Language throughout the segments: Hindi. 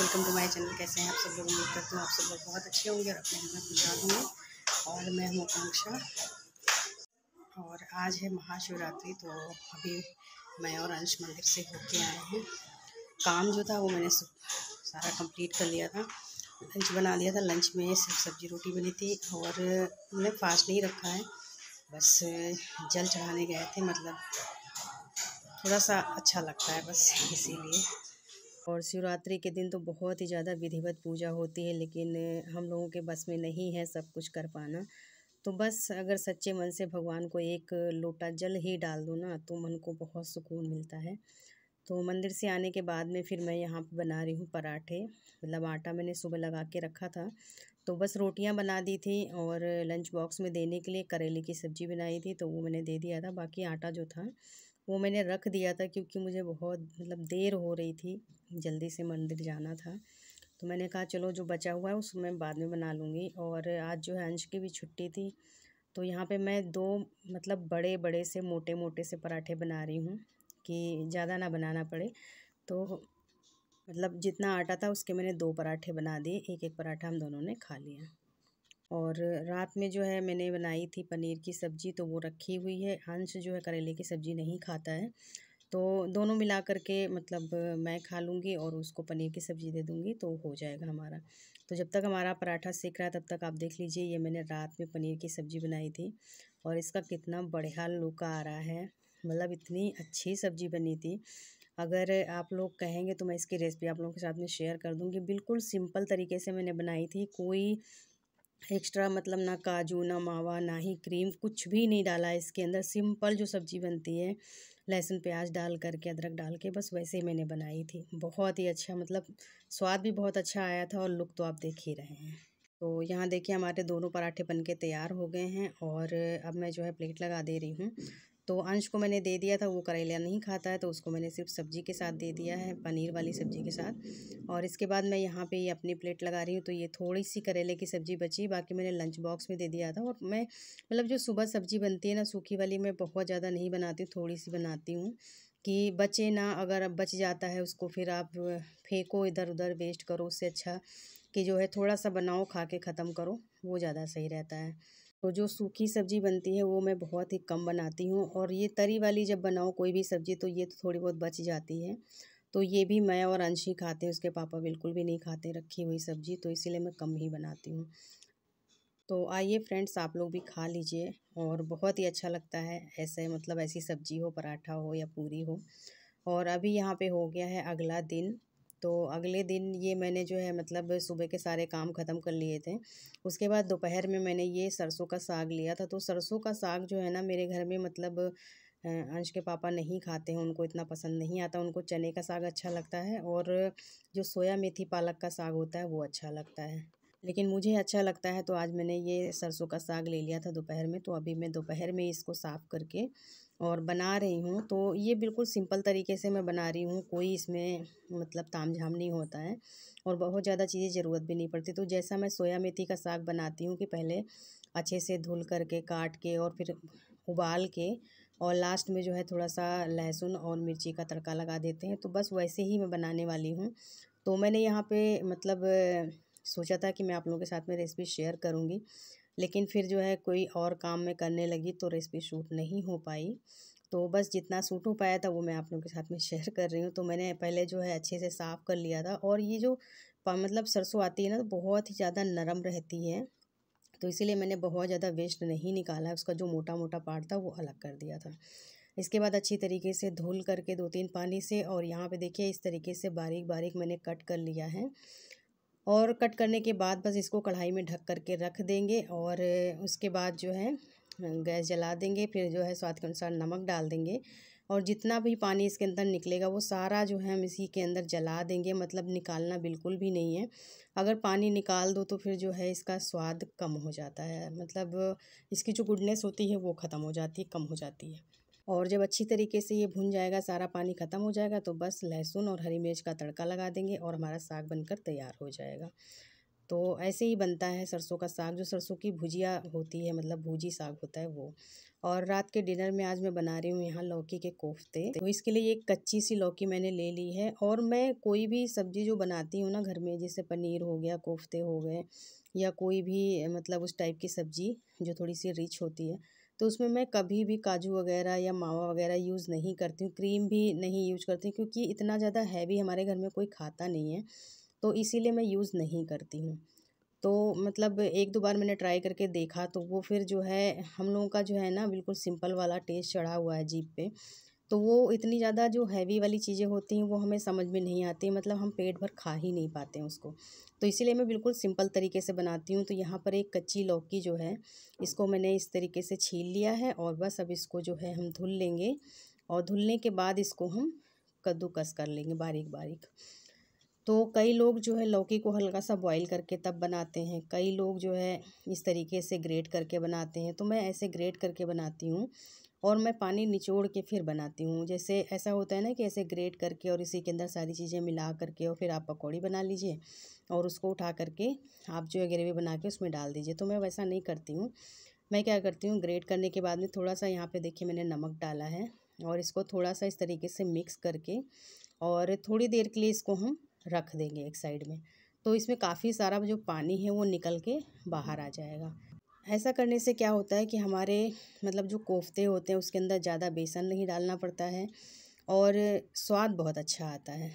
वेलकम टू माय चैनल कैसे हैं आप सब लोग उम्मीद करते हैं आप सब लोग बहुत अच्छे होंगे और अपने में गुजार होंगे और मैं हूँ आकांक्षा और आज है महाशिवरात्रि तो अभी मैं और अंश मंदिर से होके आए हैं काम जो था वो मैंने सारा कंप्लीट कर लिया था लंच बना लिया था लंच में सिर्फ सब्जी रोटी बनी थी और मैंने फास्ट नहीं रखा है बस जल चढ़ाने गए थे मतलब थोड़ा सा अच्छा लगता है बस इसीलिए और शिवरात्रि के दिन तो बहुत ही ज़्यादा विधिवत पूजा होती है लेकिन हम लोगों के बस में नहीं है सब कुछ कर पाना तो बस अगर सच्चे मन से भगवान को एक लोटा जल ही डाल दो ना तो मन को बहुत सुकून मिलता है तो मंदिर से आने के बाद में फिर मैं यहाँ पे बना रही हूँ पराठे मतलब आटा मैंने सुबह लगा के रखा था तो बस रोटियाँ बना दी थी और लंच बॉक्स में देने के लिए करेले की सब्ज़ी बनाई थी तो वो मैंने दे दिया था बाकी आटा जो था वो मैंने रख दिया था क्योंकि मुझे बहुत मतलब देर हो रही थी जल्दी से मंदिर जाना था तो मैंने कहा चलो जो बचा हुआ है उस मैं बाद में बना लूँगी और आज जो है अंश की भी छुट्टी थी तो यहाँ पे मैं दो मतलब बड़े बड़े से मोटे मोटे से पराठे बना रही हूँ कि ज़्यादा ना बनाना पड़े तो मतलब जितना आटा था उसके मैंने दो पराठे बना दिए एक एक पराठा हम दोनों ने खा लिया और रात में जो है मैंने बनाई थी पनीर की सब्ज़ी तो वो रखी हुई है हंस जो है करेले की सब्ज़ी नहीं खाता है तो दोनों मिला करके मतलब मैं खा लूँगी और उसको पनीर की सब्ज़ी दे दूँगी तो हो जाएगा हमारा तो जब तक हमारा पराठा सीख रहा है तब तक आप देख लीजिए ये मैंने रात में पनीर की सब्ज़ी बनाई थी और इसका कितना बढ़िया लुक आ रहा है मतलब इतनी अच्छी सब्ज़ी बनी थी अगर आप लोग कहेंगे तो मैं इसकी रेसिपी आप लोगों के साथ में शेयर कर दूंगी बिल्कुल सिंपल तरीके से मैंने बनाई थी कोई एक्स्ट्रा मतलब ना काजू ना मावा ना ही क्रीम कुछ भी नहीं डाला है इसके अंदर सिंपल जो सब्ज़ी बनती है लहसुन प्याज डाल करके अदरक डाल के बस वैसे ही मैंने बनाई थी बहुत ही अच्छा मतलब स्वाद भी बहुत अच्छा आया था और लुक तो आप देख ही रहे हैं तो यहाँ देखिए हमारे दोनों पराठे बन के तैयार हो गए हैं और अब मैं जो है प्लेट लगा दे रही हूँ तो अंश को मैंने दे दिया था वो करेला नहीं खाता है तो उसको मैंने सिर्फ सब्ज़ी के साथ दे दिया है पनीर वाली सब्ज़ी के साथ और इसके बाद मैं यहाँ पे ये अपनी प्लेट लगा रही हूँ तो ये थोड़ी सी करेले की सब्ज़ी बची बाकी मैंने लंच बॉक्स में दे दिया था और मैं मतलब जो सुबह सब्ज़ी बनती है ना सूखी वाली मैं बहुत ज़्यादा नहीं बनाती हूँ थोड़ी सी बनाती हूँ कि बचे ना अगर बच जाता है उसको फिर आप फेंको इधर उधर वेस्ट करो उससे अच्छा कि जो है थोड़ा सा बनाओ खा के ख़त्म करो वो ज़्यादा सही रहता है तो जो सूखी सब्ज़ी बनती है वो मैं बहुत ही कम बनाती हूँ और ये तरी वाली जब बनाऊँ कोई भी सब्ज़ी तो ये तो थोड़ी बहुत बच जाती है तो ये भी मैं और अंश ही खाते हैं उसके पापा बिल्कुल भी नहीं खाते रखी हुई सब्ज़ी तो इसीलिए मैं कम ही बनाती हूँ तो आइए फ्रेंड्स आप लोग भी खा लीजिए और बहुत ही अच्छा लगता है ऐसे मतलब ऐसी सब्ज़ी हो पराठा हो या पूरी हो और अभी यहाँ पे हो गया है अगला दिन तो अगले दिन ये मैंने जो है मतलब सुबह के सारे काम ख़त्म कर लिए थे उसके बाद दोपहर में मैंने ये सरसों का साग लिया था तो सरसों का साग जो है ना मेरे घर में मतलब अंश के पापा नहीं खाते हैं उनको इतना पसंद नहीं आता उनको चने का साग अच्छा लगता है और जो सोया मेथी पालक का साग होता है वो अच्छा लगता है लेकिन मुझे अच्छा लगता है तो आज मैंने ये सरसों का साग ले लिया था दोपहर में तो अभी मैं दोपहर में इसको साफ़ करके और बना रही हूँ तो ये बिल्कुल सिंपल तरीके से मैं बना रही हूँ कोई इसमें मतलब ताम झाम नहीं होता है और बहुत ज़्यादा चीज़ें ज़रूरत भी नहीं पड़ती तो जैसा मैं सोया मेथी का साग बनाती हूँ कि पहले अच्छे से धुल करके काट के और फिर उबाल के और लास्ट में जो है थोड़ा सा लहसुन और मिर्ची का तड़का लगा देते हैं तो बस वैसे ही मैं बनाने वाली हूँ तो मैंने यहाँ पर मतलब सोचा था कि मैं आप लोगों के साथ में रेसिपी शेयर करूँगी लेकिन फिर जो है कोई और काम में करने लगी तो रेसिपी शूट नहीं हो पाई तो बस जितना सूट हो पाया था वो मैं आप लोगों के साथ में शेयर कर रही हूँ तो मैंने पहले जो है अच्छे से साफ़ कर लिया था और ये जो मतलब सरसों आती है ना तो बहुत ही ज़्यादा नरम रहती है तो इसीलिए मैंने बहुत ज़्यादा वेस्ट नहीं निकाला उसका जो मोटा मोटा पार्ट था वो अलग कर दिया था इसके बाद अच्छी तरीके से धुल करके दो तीन पानी से और यहाँ पे देखिए इस तरीके से बारीक बारीक मैंने कट कर लिया है और कट करने के बाद बस इसको कढ़ाई में ढक करके रख देंगे और उसके बाद जो है गैस जला देंगे फिर जो है स्वाद के अनुसार नमक डाल देंगे और जितना भी पानी इसके अंदर निकलेगा वो सारा जो है हम इसी के अंदर जला देंगे मतलब निकालना बिल्कुल भी नहीं है अगर पानी निकाल दो तो फिर जो है इसका स्वाद कम हो जाता है मतलब इसकी जो गुडनेस होती है वो ख़त्म हो जाती है कम हो जाती है और जब अच्छी तरीके से ये भुन जाएगा सारा पानी ख़त्म हो जाएगा तो बस लहसुन और हरी मिर्च का तड़का लगा देंगे और हमारा साग बनकर तैयार हो जाएगा तो ऐसे ही बनता है सरसों का साग जो सरसों की भुजिया होती है मतलब भुजी साग होता है वो और रात के डिनर में आज मैं बना रही हूँ यहाँ लौकी के कोफ्ते तो इसके लिए एक कच्ची सी लौकी मैंने ले ली है और मैं कोई भी सब्जी जो बनाती हूँ ना घर में जैसे पनीर हो गया कोफ्ते हो गए या कोई भी मतलब उस टाइप की सब्जी जो थोड़ी सी रिच होती है तो उसमें मैं कभी भी काजू वगैरह या मावा वगैरह यूज़ नहीं करती हूँ क्रीम भी नहीं यूज करती हूँ क्योंकि इतना ज़्यादा हैवी हमारे घर में कोई खाता नहीं है तो इसीलिए मैं यूज़ नहीं करती हूँ तो मतलब एक दो बार मैंने ट्राई करके देखा तो वो फिर जो है हम लोगों का जो है ना बिल्कुल सिंपल वाला टेस्ट चढ़ा हुआ है जीप पे तो वो इतनी ज़्यादा जो हैवी वाली चीज़ें होती हैं वो हमें समझ में नहीं आती मतलब हम पेट भर खा ही नहीं पाते हैं उसको तो इसीलिए मैं बिल्कुल सिंपल तरीके से बनाती हूँ तो यहाँ पर एक कच्ची लौकी जो है इसको मैंने इस तरीके से छील लिया है और बस अब इसको जो है हम धुल लेंगे और धुलने के बाद इसको हम कद्दूकस कर लेंगे बारीक बारीक तो कई लोग जो है लौकी को हल्का सा बॉईल करके तब बनाते हैं कई लोग जो है इस तरीके से ग्रेट करके बनाते हैं तो मैं ऐसे ग्रेट करके बनाती हूँ और मैं पानी निचोड़ के फिर बनाती हूँ जैसे ऐसा होता है ना कि ऐसे ग्रेट करके और इसी के अंदर सारी चीज़ें मिला करके और फिर आप पकौड़ी बना लीजिए और उसको उठा करके आप जो है ग्रेवी बना के उसमें डाल दीजिए तो मैं वैसा नहीं करती हूँ मैं क्या करती हूँ ग्रेट करने के बाद में थोड़ा सा यहाँ पर देखिए मैंने नमक डाला है और इसको थोड़ा सा इस तरीके से मिक्स करके और थोड़ी देर के लिए इसको हम रख देंगे एक साइड में तो इसमें काफ़ी सारा जो पानी है वो निकल के बाहर आ जाएगा ऐसा करने से क्या होता है कि हमारे मतलब जो कोफ्ते होते हैं उसके अंदर ज़्यादा बेसन नहीं डालना पड़ता है और स्वाद बहुत अच्छा आता है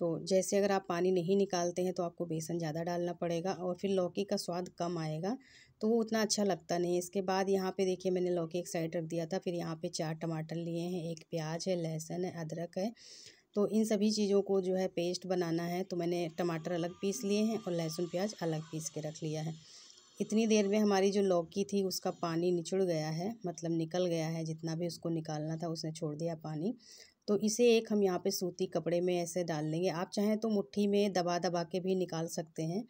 तो जैसे अगर आप पानी नहीं निकालते हैं तो आपको बेसन ज़्यादा डालना पड़ेगा और फिर लौकी का स्वाद कम आएगा तो वो उतना अच्छा लगता नहीं इसके बाद यहाँ पे देखिए मैंने लौकी एक साइड रख दिया था फिर यहाँ पे चार टमाटर लिए हैं एक प्याज है लहसुन है अदरक है तो इन सभी चीज़ों को जो है पेस्ट बनाना है तो मैंने टमाटर अलग पीस लिए हैं और लहसुन प्याज अलग पीस के रख लिया है इतनी देर में हमारी जो लौकी थी उसका पानी निचुड़ गया है मतलब निकल गया है जितना भी उसको निकालना था उसने छोड़ दिया पानी तो इसे एक हम यहाँ पे सूती कपड़े में ऐसे डाल लेंगे आप चाहें तो मुट्ठी में दबा दबा के भी निकाल सकते हैं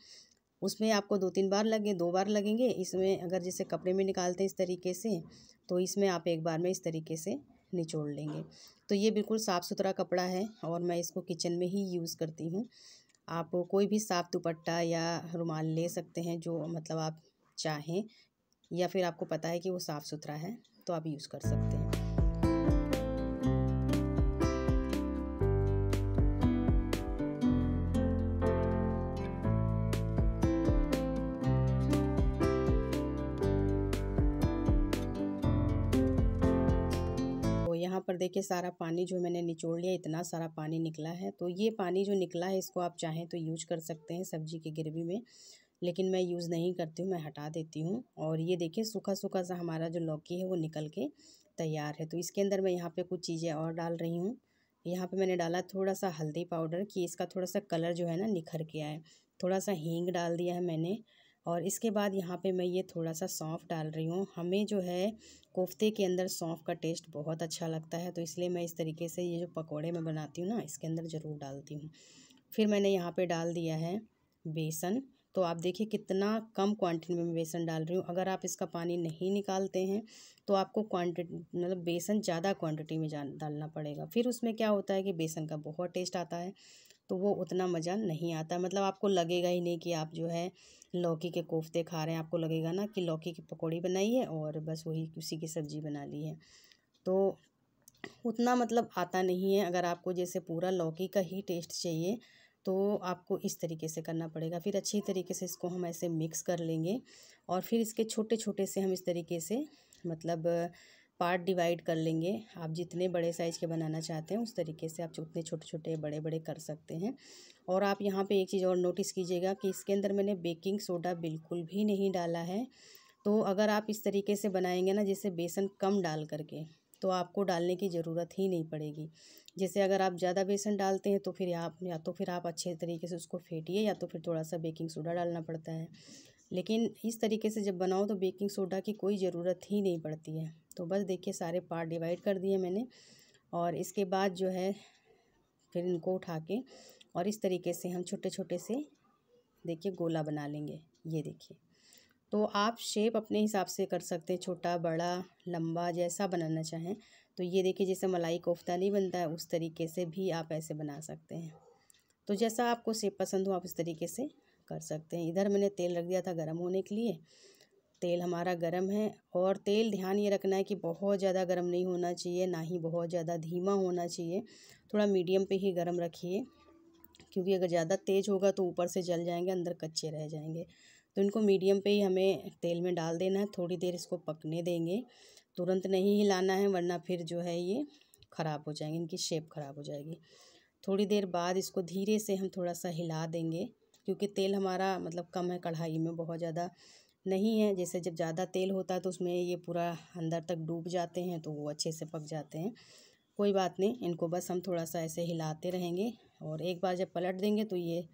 उसमें आपको दो तीन बार लगे दो बार लगेंगे इसमें अगर जैसे कपड़े में निकालते हैं इस तरीके से तो इसमें आप एक बार में इस तरीके से निचोड़ लेंगे तो ये बिल्कुल साफ़ सुथरा कपड़ा है और मैं इसको किचन में ही यूज़ करती हूँ आप कोई भी साफ़ दुपट्टा या रुमाल ले सकते हैं जो मतलब आप चाहें या फिर आपको पता है कि वो साफ़ सुथरा है तो आप यूज़ कर सकते हैं यहाँ पर देखिए सारा पानी जो मैंने निचोड़ लिया इतना सारा पानी निकला है तो ये पानी जो निकला है इसको आप चाहें तो यूज कर सकते हैं सब्जी की ग्रेवी में लेकिन मैं यूज़ नहीं करती हूँ मैं हटा देती हूँ और ये देखिए सूखा सूखा सा हमारा जो लौकी है वो निकल के तैयार है तो इसके अंदर मैं यहाँ पे कुछ चीज़ें और डाल रही हूँ यहाँ पे मैंने डाला थोड़ा सा हल्दी पाउडर कि इसका थोड़ा सा कलर जो है ना निखर के आए थोड़ा सा हींग डाल दिया है मैंने और इसके बाद यहाँ पे मैं ये थोड़ा सा सौंफ डाल रही हूँ हमें जो है कोफ्ते के अंदर सौंफ का टेस्ट बहुत अच्छा लगता है तो इसलिए मैं इस तरीके से ये जो पकौड़े मैं बनाती हूँ ना इसके अंदर ज़रूर डालती हूँ फिर मैंने यहाँ पे डाल दिया है बेसन तो आप देखिए कितना कम क्वांटिटी में बेसन डाल रही हूँ अगर आप इसका पानी नहीं निकालते हैं तो आपको क्वांटिटी मतलब बेसन ज़्यादा क्वांटिटी में डालना पड़ेगा फिर उसमें क्या होता है कि बेसन का बहुत टेस्ट आता है तो वो उतना मज़ा नहीं आता मतलब आपको लगेगा ही नहीं कि आप जो है लौकी के कोफ्ते खा रहे हैं आपको लगेगा ना कि लौकी की पकौड़ी बनाई है और बस वही उसी की सब्ज़ी बना ली है तो उतना मतलब आता नहीं है अगर आपको जैसे पूरा लौकी का ही टेस्ट चाहिए तो आपको इस तरीके से करना पड़ेगा फिर अच्छी तरीके से इसको हम ऐसे मिक्स कर लेंगे और फिर इसके छोटे छोटे से हम इस तरीके से मतलब पार्ट डिवाइड कर लेंगे आप जितने बड़े साइज़ के बनाना चाहते हैं उस तरीके से आप उतने छोटे छोटे बड़े बड़े कर सकते हैं और आप यहाँ पे एक चीज़ और नोटिस कीजिएगा कि इसके अंदर मैंने बेकिंग सोडा बिल्कुल भी नहीं डाला है तो अगर आप इस तरीके से बनाएंगे ना जैसे बेसन कम डाल करके तो आपको डालने की ज़रूरत ही नहीं पड़ेगी जैसे अगर आप ज़्यादा बेसन डालते हैं तो फिर आप या तो फिर आप अच्छे तरीके से उसको फेंटिए या तो फिर थोड़ा सा बेकिंग सोडा डालना पड़ता है लेकिन इस तरीके से जब बनाओ तो बेकिंग सोडा की कोई ज़रूरत ही नहीं पड़ती है तो बस देखिए सारे पार्ट डिवाइड कर दिए मैंने और इसके बाद जो है फिर इनको उठा के और इस तरीके से हम छोटे छोटे से देखिए गोला बना लेंगे ये देखिए तो आप शेप अपने हिसाब से कर सकते हैं छोटा बड़ा लंबा जैसा बनाना चाहें तो ये देखिए जैसे मलाई कोफ्ता नहीं बनता है उस तरीके से भी आप ऐसे बना सकते हैं तो जैसा आपको शेप पसंद हो आप इस तरीके से कर सकते हैं इधर मैंने तेल रख दिया था गर्म होने के लिए तेल हमारा गर्म है और तेल ध्यान ये रखना है कि बहुत ज़्यादा गर्म नहीं होना चाहिए ना ही बहुत ज़्यादा धीमा होना चाहिए थोड़ा मीडियम पे ही गर्म रखिए क्योंकि अगर ज़्यादा तेज़ होगा तो ऊपर से जल जाएंगे अंदर कच्चे रह जाएंगे तो इनको मीडियम पे ही हमें तेल में डाल देना है थोड़ी देर इसको पकने देंगे तुरंत नहीं हिलाना है वरना फिर जो है ये ख़राब हो जाएंगे इनकी शेप ख़राब हो जाएगी थोड़ी देर बाद इसको धीरे से हम थोड़ा सा हिला देंगे क्योंकि तेल हमारा मतलब कम है कढ़ाई में बहुत ज़्यादा नहीं है जैसे जब ज़्यादा तेल होता है तो उसमें ये पूरा अंदर तक डूब जाते हैं तो वो अच्छे से पक जाते हैं कोई बात नहीं इनको बस हम थोड़ा सा ऐसे हिलाते रहेंगे और एक बार जब पलट देंगे तो ये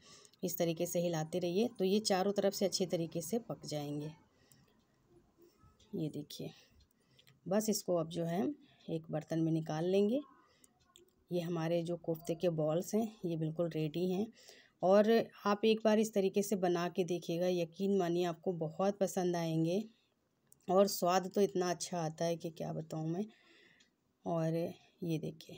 इस तरीके से हिलाते रहिए तो ये चारों तरफ से अच्छे तरीके से पक जाएंगे ये देखिए बस इसको अब जो है एक बर्तन में निकाल लेंगे ये हमारे जो कोफ्ते के बॉल्स हैं ये बिल्कुल रेडी हैं और आप एक बार इस तरीके से बना के देखिएगा यकीन मानिए आपको बहुत पसंद आएंगे और स्वाद तो इतना अच्छा आता है कि क्या बताऊँ मैं और ये देखिए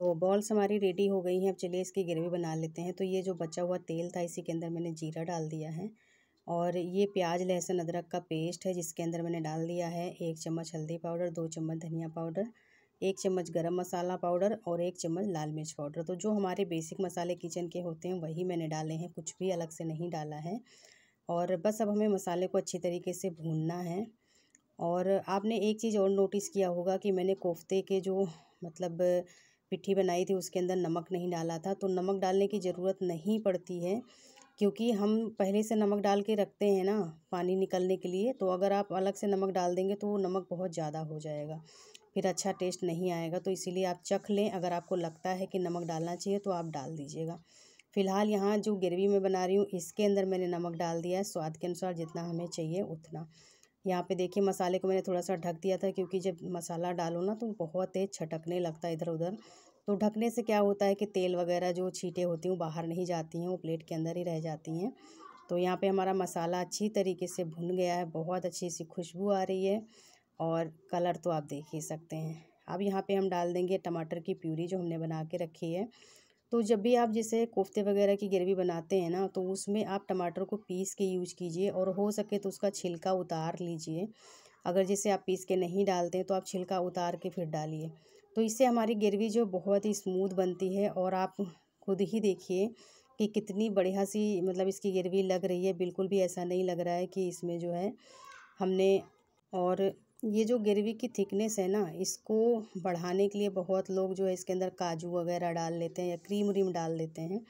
तो बॉल्स हमारी रेडी हो गई हैं अब चलिए इसकी ग्रेवी बना लेते हैं तो ये जो बचा हुआ तेल था इसी के अंदर मैंने जीरा डाल दिया है और ये प्याज लहसुन अदरक का पेस्ट है जिसके अंदर मैंने डाल दिया है एक चम्मच हल्दी पाउडर दो चम्मच धनिया पाउडर एक चम्मच गरम मसाला पाउडर और एक चम्मच लाल मिर्च पाउडर तो जो हमारे बेसिक मसाले किचन के होते हैं वही मैंने डाले हैं कुछ भी अलग से नहीं डाला है और बस अब हमें मसाले को अच्छी तरीके से भूनना है और आपने एक चीज़ और नोटिस किया होगा कि मैंने कोफ्ते के जो मतलब पिट्ठी बनाई थी उसके अंदर नमक नहीं डाला था तो नमक डालने की ज़रूरत नहीं पड़ती है क्योंकि हम पहले से नमक डाल के रखते हैं ना पानी निकलने के लिए तो अगर आप अलग से नमक डाल देंगे तो वो नमक बहुत ज़्यादा हो जाएगा फिर अच्छा टेस्ट नहीं आएगा तो इसीलिए आप चख लें अगर आपको लगता है कि नमक डालना चाहिए तो आप डाल दीजिएगा फ़िलहाल यहाँ जो ग्रेवी में बना रही हूँ इसके अंदर मैंने नमक डाल दिया है स्वाद के अनुसार जितना हमें चाहिए उतना यहाँ पे देखिए मसाले को मैंने थोड़ा सा ढक दिया था क्योंकि जब मसाला डालो ना तो बहुत तेज़ छटकने लगता है इधर उधर तो ढकने से क्या होता है कि तेल वगैरह जो छीटे होती हैं वो बाहर नहीं जाती हैं वो प्लेट के अंदर ही रह जाती हैं तो यहाँ पे हमारा मसाला अच्छी तरीके से भुन गया है बहुत अच्छी सी खुशबू आ रही है और कलर तो आप देख ही सकते हैं अब यहाँ पे हम डाल देंगे टमाटर की प्यूरी जो हमने बना के रखी है तो जब भी आप जैसे कोफ्ते वगैरह की ग्रेवी बनाते हैं ना तो उसमें आप टमाटर को पीस के यूज कीजिए और हो सके तो उसका छिलका उतार लीजिए अगर जैसे आप पीस के नहीं डालते हैं तो आप छिलका उतार के फिर डालिए तो इससे हमारी ग्रेवी जो बहुत ही स्मूथ बनती है और आप खुद ही देखिए कि कितनी बढ़िया सी मतलब इसकी ग्रेवी लग रही है बिल्कुल भी ऐसा नहीं लग रहा है कि इसमें जो है हमने और ये जो ग्रेवी की थिकनेस है ना इसको बढ़ाने के लिए बहुत लोग जो है इसके अंदर काजू वगैरह डाल लेते हैं या क्रीम व्रीम डाल देते हैं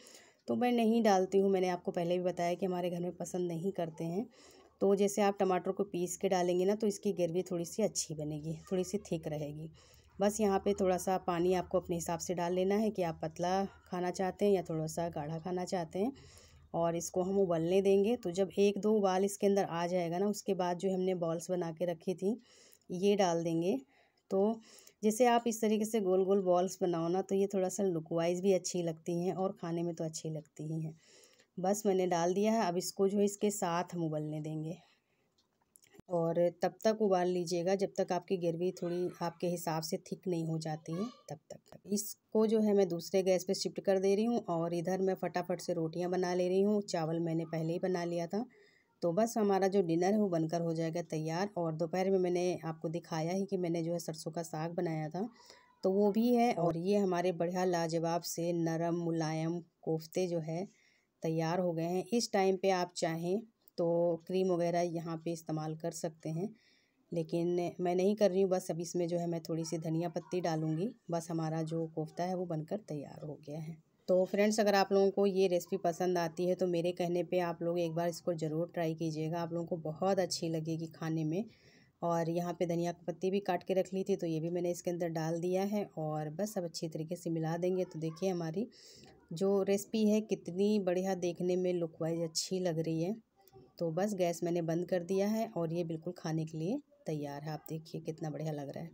तो मैं नहीं डालती हूँ मैंने आपको पहले भी बताया कि हमारे घर में पसंद नहीं करते हैं तो जैसे आप टमाटर को पीस के डालेंगे ना तो इसकी ग्रेवी थोड़ी सी अच्छी बनेगी थोड़ी सी थिक रहेगी बस यहाँ पे थोड़ा सा पानी आपको अपने हिसाब से डाल लेना है कि आप पतला खाना चाहते हैं या थोड़ा सा गाढ़ा खाना चाहते हैं और इसको हम उबलने देंगे तो जब एक दो उबाल इसके अंदर आ जाएगा ना उसके बाद जो हमने बॉल्स बना के रखी थी ये डाल देंगे तो जैसे आप इस तरीके से गोल गोल बॉल्स बनाओ ना तो ये थोड़ा सा लुक वाइज भी अच्छी लगती हैं और खाने में तो अच्छी लगती ही हैं बस मैंने डाल दिया है अब इसको जो है इसके साथ हम उबलने देंगे और तब तक उबाल लीजिएगा जब तक आपकी ग्रेवी थोड़ी आपके हिसाब से थिक नहीं हो जाती है तब तक इसको जो है मैं दूसरे गैस पे शिफ्ट कर दे रही हूँ और इधर मैं फटाफट से रोटियाँ बना ले रही हूँ चावल मैंने पहले ही बना लिया था तो बस हमारा जो डिनर है वो बनकर हो जाएगा तैयार और दोपहर में मैंने आपको दिखाया ही कि मैंने जो है सरसों का साग बनाया था तो वो भी है और ये हमारे बढ़िया लाजवाब से नरम मुलायम कोफ्ते जो है तैयार हो गए हैं इस टाइम पर आप चाहें तो क्रीम वगैरह यहाँ पे इस्तेमाल कर सकते हैं लेकिन मैं नहीं कर रही हूँ बस अब इसमें जो है मैं थोड़ी सी धनिया पत्ती डालूँगी बस हमारा जो कोफ्ता है वो बनकर तैयार हो गया है तो फ्रेंड्स अगर आप लोगों को ये रेसिपी पसंद आती है तो मेरे कहने पे आप लोग एक बार इसको ज़रूर ट्राई कीजिएगा आप लोगों को बहुत अच्छी लगेगी खाने में और यहाँ पे धनिया की पत्ती भी काट के रख ली थी तो ये भी मैंने इसके अंदर डाल दिया है और बस अब अच्छी तरीके से मिला देंगे तो देखिए हमारी जो रेसिपी है कितनी बढ़िया देखने में लुक वाइज अच्छी लग रही है तो बस गैस मैंने बंद कर दिया है और ये बिल्कुल खाने के लिए तैयार है आप देखिए कितना बढ़िया लग रहा है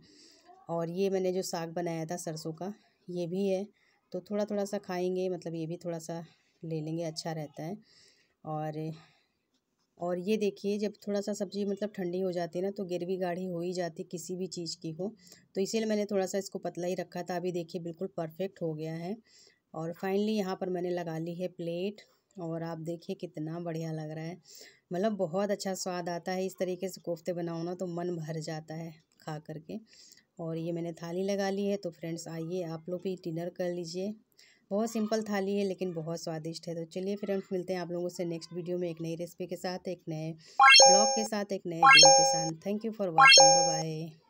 और ये मैंने जो साग बनाया था सरसों का ये भी है तो थोड़ा थोड़ा सा खाएंगे मतलब ये भी थोड़ा सा ले लेंगे अच्छा रहता है और और ये देखिए जब थोड़ा सा सब्ज़ी मतलब ठंडी हो जाती है ना तो गिरवी गाढ़ी हो ही जाती किसी भी चीज़ की हो तो इसीलिए मैंने थोड़ा सा इसको पतला ही रखा था अभी देखिए बिल्कुल परफेक्ट हो गया है और फाइनली यहाँ पर मैंने लगा ली है प्लेट और आप देखिए कितना बढ़िया लग रहा है मतलब बहुत अच्छा स्वाद आता है इस तरीके से कोफ्ते बनाओ ना तो मन भर जाता है खा करके और ये मैंने थाली लगा ली है तो फ्रेंड्स आइए आप लोग भी डिनर कर लीजिए बहुत सिंपल थाली है लेकिन बहुत स्वादिष्ट है तो चलिए फिर हम मिलते हैं आप लोगों से नेक्स्ट वीडियो में एक नई रेसिपी के साथ एक नए ब्लॉग के साथ एक नए दिन के साथ thank you for watching bye